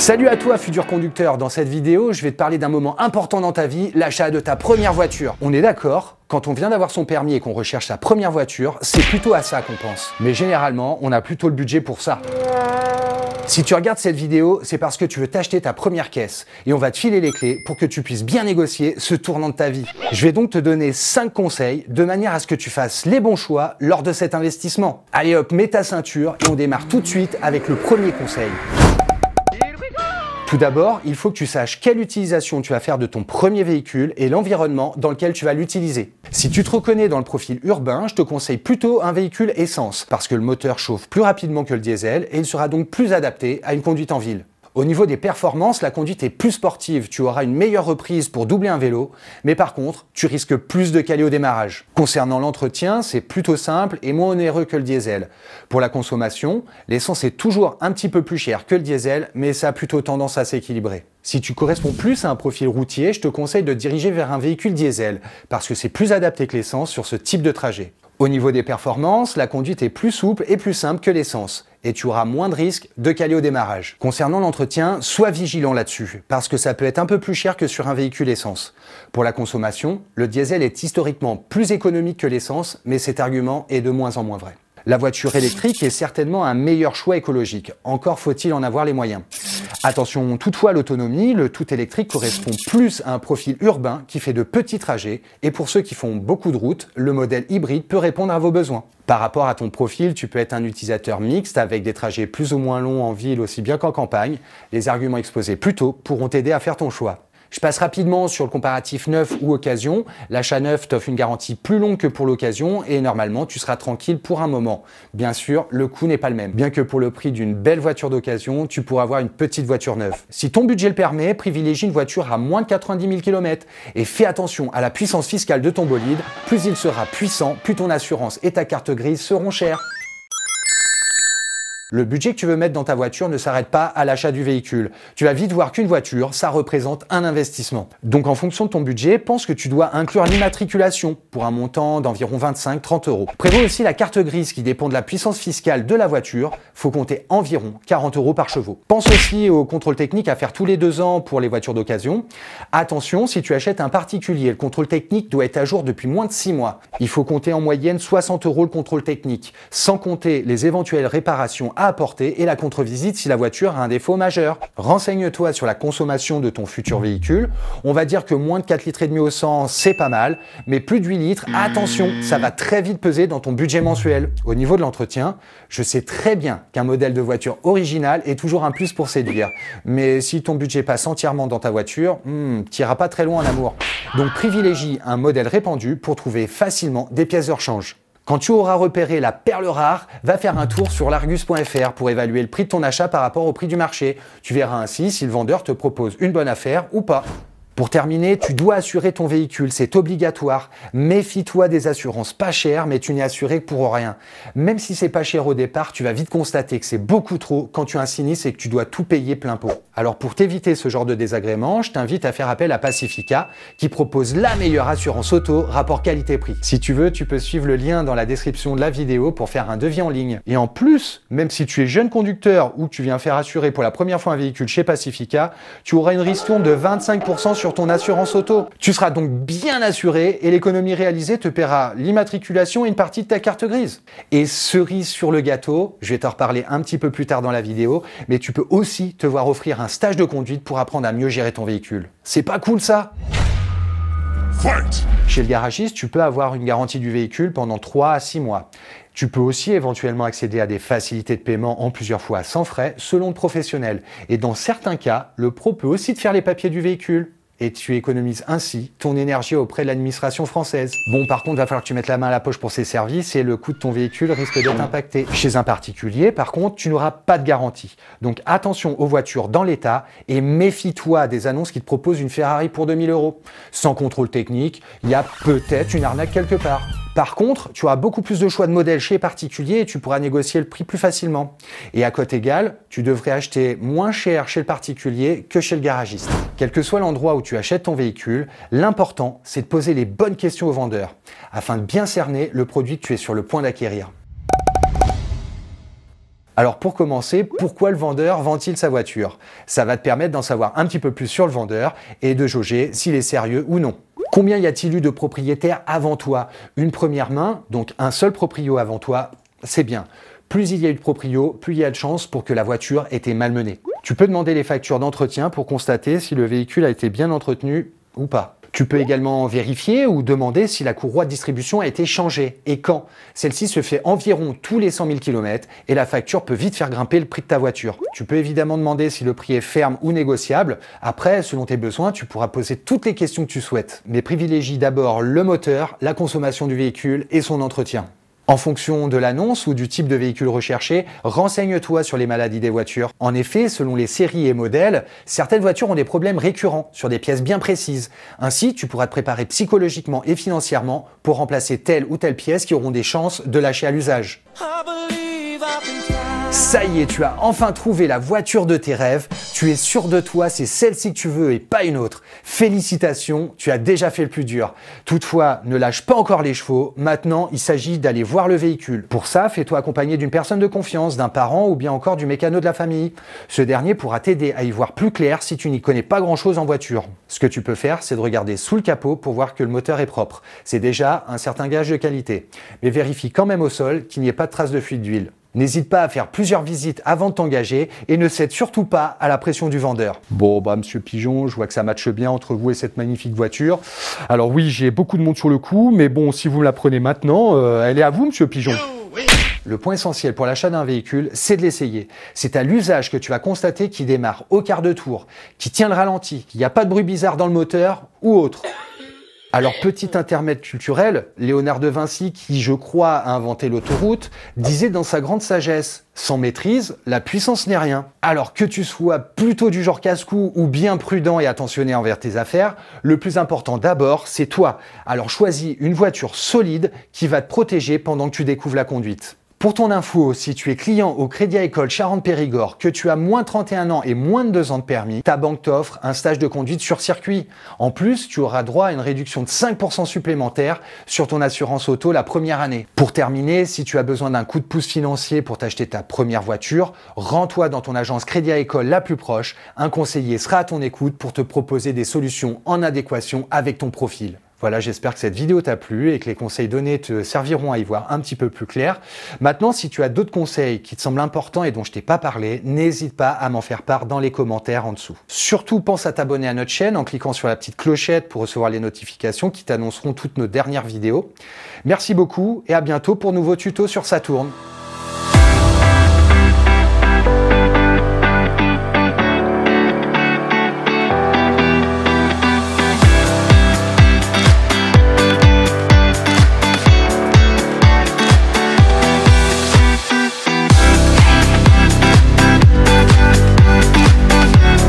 Salut à toi futur conducteur, dans cette vidéo je vais te parler d'un moment important dans ta vie, l'achat de ta première voiture. On est d'accord quand on vient d'avoir son permis et qu'on recherche sa première voiture, c'est plutôt à ça qu'on pense. Mais généralement, on a plutôt le budget pour ça. Si tu regardes cette vidéo, c'est parce que tu veux t'acheter ta première caisse et on va te filer les clés pour que tu puisses bien négocier ce tournant de ta vie. Je vais donc te donner 5 conseils de manière à ce que tu fasses les bons choix lors de cet investissement. Allez hop, mets ta ceinture et on démarre tout de suite avec le premier conseil. Tout d'abord, il faut que tu saches quelle utilisation tu vas faire de ton premier véhicule et l'environnement dans lequel tu vas l'utiliser. Si tu te reconnais dans le profil urbain, je te conseille plutôt un véhicule essence, parce que le moteur chauffe plus rapidement que le diesel et il sera donc plus adapté à une conduite en ville. Au niveau des performances, la conduite est plus sportive, tu auras une meilleure reprise pour doubler un vélo, mais par contre, tu risques plus de caler au démarrage. Concernant l'entretien, c'est plutôt simple et moins onéreux que le diesel. Pour la consommation, l'essence est toujours un petit peu plus chère que le diesel, mais ça a plutôt tendance à s'équilibrer. Si tu corresponds plus à un profil routier, je te conseille de te diriger vers un véhicule diesel, parce que c'est plus adapté que l'essence sur ce type de trajet. Au niveau des performances, la conduite est plus souple et plus simple que l'essence et tu auras moins de risques de caler au démarrage. Concernant l'entretien, sois vigilant là-dessus parce que ça peut être un peu plus cher que sur un véhicule essence. Pour la consommation, le diesel est historiquement plus économique que l'essence, mais cet argument est de moins en moins vrai. La voiture électrique est certainement un meilleur choix écologique, encore faut-il en avoir les moyens. Attention toutefois à l'autonomie, le tout électrique correspond plus à un profil urbain qui fait de petits trajets, et pour ceux qui font beaucoup de routes, le modèle hybride peut répondre à vos besoins. Par rapport à ton profil, tu peux être un utilisateur mixte avec des trajets plus ou moins longs en ville aussi bien qu'en campagne. Les arguments exposés plus tôt pourront t'aider à faire ton choix. Je passe rapidement sur le comparatif neuf ou occasion. L'achat neuf t'offre une garantie plus longue que pour l'occasion et normalement tu seras tranquille pour un moment. Bien sûr, le coût n'est pas le même. Bien que pour le prix d'une belle voiture d'occasion, tu pourras avoir une petite voiture neuve. Si ton budget le permet, privilégie une voiture à moins de 90 000 km et fais attention à la puissance fiscale de ton bolide. Plus il sera puissant, plus ton assurance et ta carte grise seront chères. Le budget que tu veux mettre dans ta voiture ne s'arrête pas à l'achat du véhicule. Tu vas vite voir qu'une voiture, ça représente un investissement. Donc en fonction de ton budget, pense que tu dois inclure l'immatriculation pour un montant d'environ 25-30 euros. Prévois aussi la carte grise qui dépend de la puissance fiscale de la voiture. Faut compter environ 40 euros par chevaux. Pense aussi au contrôle technique à faire tous les deux ans pour les voitures d'occasion. Attention, si tu achètes un particulier, le contrôle technique doit être à jour depuis moins de six mois. Il faut compter en moyenne 60 euros le contrôle technique, sans compter les éventuelles réparations à apporter et la contre-visite si la voiture a un défaut majeur. Renseigne-toi sur la consommation de ton futur véhicule. On va dire que moins de 4 litres et demi au 100, c'est pas mal, mais plus de 8 litres, attention, ça va très vite peser dans ton budget mensuel. Au niveau de l'entretien, je sais très bien qu'un modèle de voiture original est toujours un plus pour séduire, mais si ton budget passe entièrement dans ta voiture, hmm, t'iras pas très loin en amour. Donc privilégie un modèle répandu pour trouver facilement des pièces de rechange. Quand tu auras repéré la perle rare, va faire un tour sur l'argus.fr pour évaluer le prix de ton achat par rapport au prix du marché. Tu verras ainsi si le vendeur te propose une bonne affaire ou pas. Pour terminer, tu dois assurer ton véhicule, c'est obligatoire. Méfie-toi des assurances pas chères, mais tu n'es assuré pour rien. Même si c'est pas cher au départ, tu vas vite constater que c'est beaucoup trop quand tu as un sinistre et que tu dois tout payer plein pot. Alors pour t'éviter ce genre de désagrément, je t'invite à faire appel à Pacifica, qui propose la meilleure assurance auto, rapport qualité-prix. Si tu veux, tu peux suivre le lien dans la description de la vidéo pour faire un devis en ligne. Et en plus, même si tu es jeune conducteur ou tu viens faire assurer pour la première fois un véhicule chez Pacifica, tu auras une ristourne de 25% sur ton assurance auto. Tu seras donc bien assuré et l'économie réalisée te paiera l'immatriculation et une partie de ta carte grise. Et cerise sur le gâteau, je vais t'en reparler un petit peu plus tard dans la vidéo, mais tu peux aussi te voir offrir un stage de conduite pour apprendre à mieux gérer ton véhicule. C'est pas cool ça Chez le garagiste, tu peux avoir une garantie du véhicule pendant 3 à 6 mois. Tu peux aussi éventuellement accéder à des facilités de paiement en plusieurs fois sans frais selon le professionnel. Et dans certains cas, le pro peut aussi te faire les papiers du véhicule et tu économises ainsi ton énergie auprès de l'administration française. Bon, par contre, va falloir que tu mettes la main à la poche pour ces services et le coût de ton véhicule risque d'être impacté. Chez un particulier, par contre, tu n'auras pas de garantie. Donc attention aux voitures dans l'état et méfie-toi des annonces qui te proposent une Ferrari pour 2000 euros. Sans contrôle technique, il y a peut-être une arnaque quelque part. Par contre, tu auras beaucoup plus de choix de modèles chez les particuliers et tu pourras négocier le prix plus facilement. Et à côté égal, tu devrais acheter moins cher chez le particulier que chez le garagiste. Quel que soit l'endroit où tu achètes ton véhicule, l'important, c'est de poser les bonnes questions au vendeur afin de bien cerner le produit que tu es sur le point d'acquérir. Alors pour commencer, pourquoi le vendeur vend-il sa voiture Ça va te permettre d'en savoir un petit peu plus sur le vendeur et de jauger s'il est sérieux ou non. Combien y a-t-il eu de propriétaires avant toi Une première main, donc un seul proprio avant toi, c'est bien. Plus il y a eu de proprio, plus il y a de chances pour que la voiture ait été malmenée. Tu peux demander les factures d'entretien pour constater si le véhicule a été bien entretenu ou pas. Tu peux également vérifier ou demander si la courroie de distribution a été changée et quand. Celle-ci se fait environ tous les 100 000 km et la facture peut vite faire grimper le prix de ta voiture. Tu peux évidemment demander si le prix est ferme ou négociable. Après, selon tes besoins, tu pourras poser toutes les questions que tu souhaites. Mais privilégie d'abord le moteur, la consommation du véhicule et son entretien. En fonction de l'annonce ou du type de véhicule recherché, renseigne-toi sur les maladies des voitures. En effet, selon les séries et modèles, certaines voitures ont des problèmes récurrents sur des pièces bien précises. Ainsi, tu pourras te préparer psychologiquement et financièrement pour remplacer telle ou telle pièce qui auront des chances de lâcher à l'usage. Ça y est, tu as enfin trouvé la voiture de tes rêves, tu es sûr de toi, c'est celle-ci que tu veux et pas une autre. Félicitations, tu as déjà fait le plus dur. Toutefois, ne lâche pas encore les chevaux, maintenant il s'agit d'aller voir le véhicule. Pour ça, fais-toi accompagner d'une personne de confiance, d'un parent ou bien encore du mécano de la famille. Ce dernier pourra t'aider à y voir plus clair si tu n'y connais pas grand-chose en voiture. Ce que tu peux faire, c'est de regarder sous le capot pour voir que le moteur est propre. C'est déjà un certain gage de qualité. Mais vérifie quand même au sol qu'il n'y ait pas de traces de fuite d'huile. N'hésite pas à faire plusieurs visites avant de t'engager et ne cède surtout pas à la pression du vendeur. Bon, bah, monsieur Pigeon, je vois que ça matche bien entre vous et cette magnifique voiture. Alors oui, j'ai beaucoup de monde sur le coup, mais bon, si vous me la prenez maintenant, euh, elle est à vous, monsieur Pigeon. Le point essentiel pour l'achat d'un véhicule, c'est de l'essayer. C'est à l'usage que tu vas constater qu'il démarre au quart de tour, qu'il tient le ralenti, qu'il n'y a pas de bruit bizarre dans le moteur ou autre. Alors, petit intermède culturel, Léonard de Vinci, qui, je crois, a inventé l'autoroute, disait dans sa grande sagesse Sans maîtrise, la puissance n'est rien. Alors que tu sois plutôt du genre casse-cou ou bien prudent et attentionné envers tes affaires, le plus important d'abord, c'est toi. Alors choisis une voiture solide qui va te protéger pendant que tu découvres la conduite. Pour ton info, si tu es client au Crédit École Charente-Périgord, que tu as moins de 31 ans et moins de 2 ans de permis, ta banque t'offre un stage de conduite sur circuit. En plus, tu auras droit à une réduction de 5% supplémentaire sur ton assurance auto la première année. Pour terminer, si tu as besoin d'un coup de pouce financier pour t'acheter ta première voiture, rends-toi dans ton agence Crédit École la plus proche. Un conseiller sera à ton écoute pour te proposer des solutions en adéquation avec ton profil. Voilà, j'espère que cette vidéo t'a plu et que les conseils donnés te serviront à y voir un petit peu plus clair. Maintenant, si tu as d'autres conseils qui te semblent importants et dont je t'ai pas parlé, n'hésite pas à m'en faire part dans les commentaires en dessous. Surtout, pense à t'abonner à notre chaîne en cliquant sur la petite clochette pour recevoir les notifications qui t'annonceront toutes nos dernières vidéos. Merci beaucoup et à bientôt pour nouveaux tutos sur Saturne.